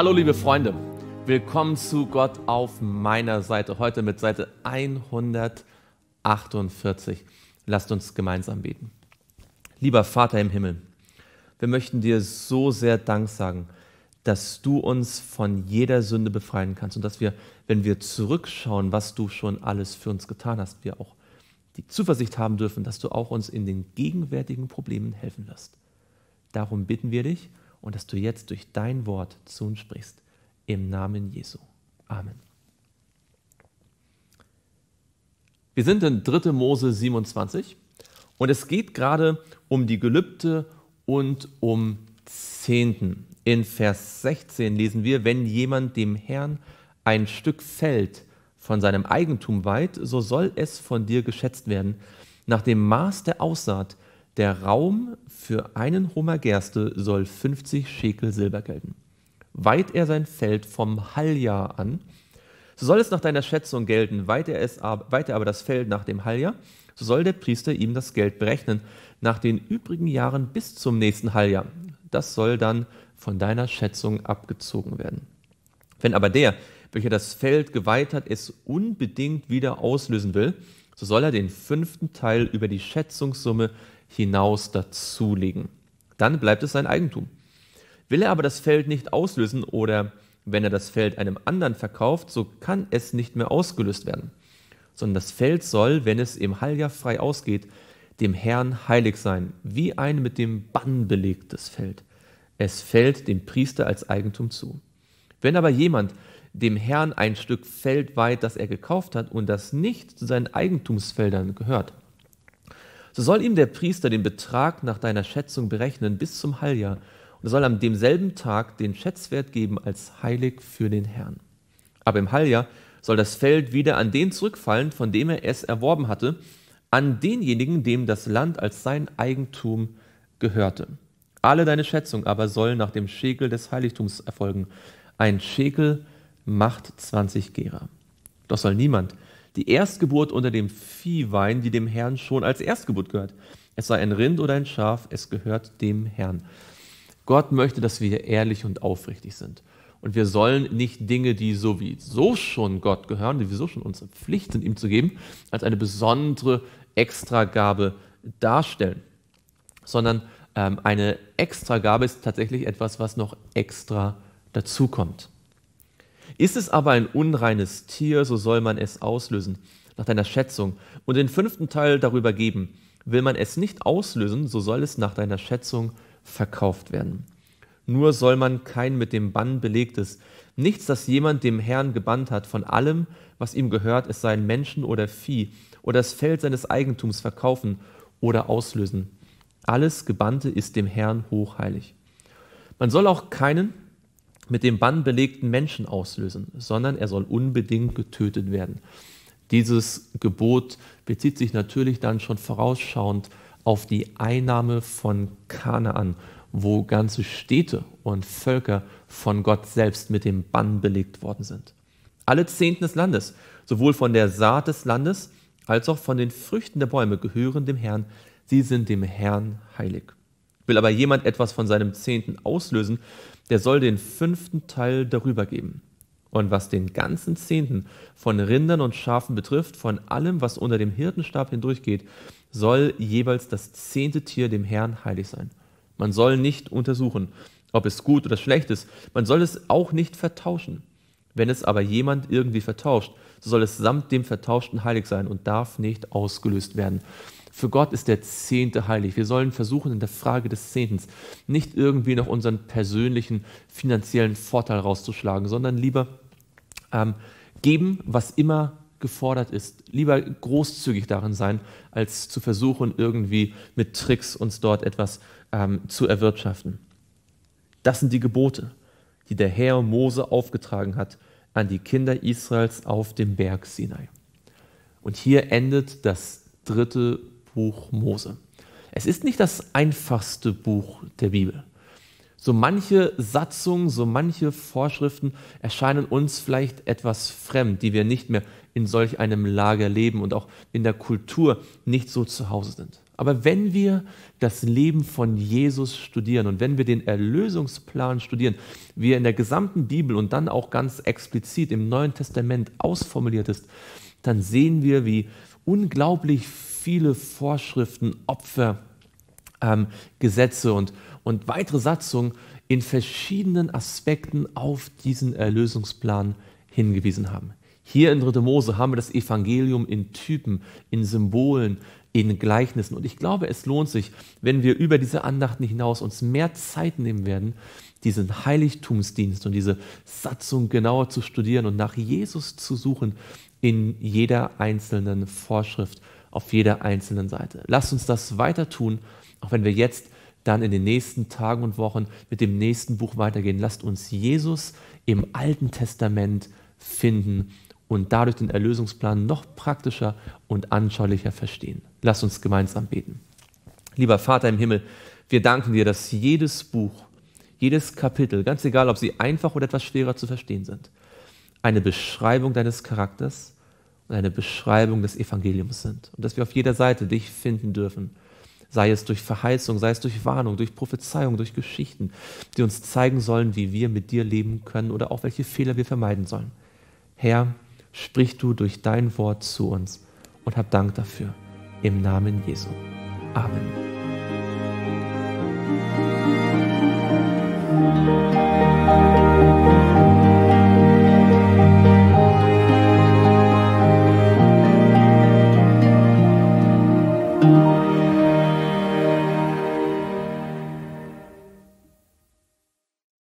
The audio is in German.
Hallo liebe Freunde, willkommen zu Gott auf meiner Seite, heute mit Seite 148. Lasst uns gemeinsam beten. Lieber Vater im Himmel, wir möchten dir so sehr Dank sagen, dass du uns von jeder Sünde befreien kannst und dass wir, wenn wir zurückschauen, was du schon alles für uns getan hast, wir auch die Zuversicht haben dürfen, dass du auch uns in den gegenwärtigen Problemen helfen wirst. Darum bitten wir dich und dass du jetzt durch dein Wort zu uns sprichst. Im Namen Jesu. Amen. Wir sind in 3. Mose 27 und es geht gerade um die Gelübde und um Zehnten. In Vers 16 lesen wir, wenn jemand dem Herrn ein Stück Feld von seinem Eigentum weiht, so soll es von dir geschätzt werden. Nach dem Maß der Aussaat der Raum für einen Homer Gerste soll 50 Schekel Silber gelten. Weit er sein Feld vom Halljahr an, so soll es nach deiner Schätzung gelten, Weit er, es, weiht er aber das Feld nach dem Halljahr, so soll der Priester ihm das Geld berechnen, nach den übrigen Jahren bis zum nächsten Halljahr. Das soll dann von deiner Schätzung abgezogen werden. Wenn aber der, welcher das Feld geweiht hat, es unbedingt wieder auslösen will, so soll er den fünften Teil über die Schätzungssumme hinaus dazulegen. Dann bleibt es sein Eigentum. Will er aber das Feld nicht auslösen oder wenn er das Feld einem anderen verkauft, so kann es nicht mehr ausgelöst werden, sondern das Feld soll, wenn es im Halljahr frei ausgeht, dem Herrn heilig sein, wie ein mit dem Bann belegtes Feld. Es fällt dem Priester als Eigentum zu. Wenn aber jemand dem Herrn ein Stück Feld weiht, das er gekauft hat und das nicht zu seinen Eigentumsfeldern gehört, so soll ihm der Priester den Betrag nach deiner Schätzung berechnen bis zum Halljahr und er soll am demselben Tag den Schätzwert geben als heilig für den Herrn. Aber im Halljahr soll das Feld wieder an den zurückfallen, von dem er es erworben hatte, an denjenigen, dem das Land als sein Eigentum gehörte. Alle deine Schätzung aber soll nach dem Schäkel des Heiligtums erfolgen. Ein Schäkel macht 20 Gera. Doch soll niemand die Erstgeburt unter dem Vieh Viehwein, die dem Herrn schon als Erstgeburt gehört. Es sei ein Rind oder ein Schaf, es gehört dem Herrn. Gott möchte, dass wir ehrlich und aufrichtig sind. Und wir sollen nicht Dinge, die sowieso schon Gott gehören, die sowieso schon unsere Pflicht sind, ihm zu geben, als eine besondere Extragabe darstellen, sondern ähm, eine Extragabe ist tatsächlich etwas, was noch extra dazukommt. Ist es aber ein unreines Tier, so soll man es auslösen, nach deiner Schätzung, und den fünften Teil darüber geben. Will man es nicht auslösen, so soll es nach deiner Schätzung verkauft werden. Nur soll man kein mit dem Bann belegtes, nichts, das jemand dem Herrn gebannt hat, von allem, was ihm gehört, es seien Menschen oder Vieh oder das Feld seines Eigentums verkaufen oder auslösen. Alles Gebannte ist dem Herrn hochheilig. Man soll auch keinen mit dem Bann belegten Menschen auslösen, sondern er soll unbedingt getötet werden. Dieses Gebot bezieht sich natürlich dann schon vorausschauend auf die Einnahme von Kanaan, wo ganze Städte und Völker von Gott selbst mit dem Bann belegt worden sind. Alle Zehnten des Landes, sowohl von der Saat des Landes als auch von den Früchten der Bäume gehören dem Herrn, sie sind dem Herrn heilig. Will aber jemand etwas von seinem Zehnten auslösen, der soll den fünften Teil darüber geben. Und was den ganzen Zehnten von Rindern und Schafen betrifft, von allem, was unter dem Hirtenstab hindurchgeht, soll jeweils das zehnte Tier dem Herrn heilig sein. Man soll nicht untersuchen, ob es gut oder schlecht ist, man soll es auch nicht vertauschen. Wenn es aber jemand irgendwie vertauscht, so soll es samt dem Vertauschten heilig sein und darf nicht ausgelöst werden. Für Gott ist der Zehnte heilig. Wir sollen versuchen, in der Frage des Zehntens nicht irgendwie noch unseren persönlichen finanziellen Vorteil rauszuschlagen, sondern lieber ähm, geben, was immer gefordert ist. Lieber großzügig darin sein, als zu versuchen, irgendwie mit Tricks uns dort etwas ähm, zu erwirtschaften. Das sind die Gebote, die der Herr Mose aufgetragen hat an die Kinder Israels auf dem Berg Sinai. Und hier endet das dritte Buch Mose. Es ist nicht das einfachste Buch der Bibel. So manche Satzungen, so manche Vorschriften erscheinen uns vielleicht etwas fremd, die wir nicht mehr in solch einem Lager leben und auch in der Kultur nicht so zu Hause sind. Aber wenn wir das Leben von Jesus studieren und wenn wir den Erlösungsplan studieren, wie er in der gesamten Bibel und dann auch ganz explizit im Neuen Testament ausformuliert ist, dann sehen wir, wie unglaublich viele Vorschriften, Opfer, ähm, Gesetze und, und weitere Satzungen in verschiedenen Aspekten auf diesen Erlösungsplan hingewiesen haben. Hier in 3. Mose haben wir das Evangelium in Typen, in Symbolen, in Gleichnissen. Und ich glaube, es lohnt sich, wenn wir über diese Andachten hinaus uns mehr Zeit nehmen werden, diesen Heiligtumsdienst und diese Satzung genauer zu studieren und nach Jesus zu suchen in jeder einzelnen Vorschrift auf jeder einzelnen Seite. Lasst uns das weiter tun, auch wenn wir jetzt dann in den nächsten Tagen und Wochen mit dem nächsten Buch weitergehen. Lasst uns Jesus im Alten Testament finden und dadurch den Erlösungsplan noch praktischer und anschaulicher verstehen. Lasst uns gemeinsam beten. Lieber Vater im Himmel, wir danken dir, dass jedes Buch, jedes Kapitel, ganz egal ob sie einfach oder etwas schwerer zu verstehen sind, eine Beschreibung deines Charakters, und eine Beschreibung des Evangeliums sind. Und dass wir auf jeder Seite dich finden dürfen. Sei es durch Verheißung, sei es durch Warnung, durch Prophezeiung, durch Geschichten, die uns zeigen sollen, wie wir mit dir leben können oder auch welche Fehler wir vermeiden sollen. Herr, sprich du durch dein Wort zu uns und hab Dank dafür. Im Namen Jesu. Amen.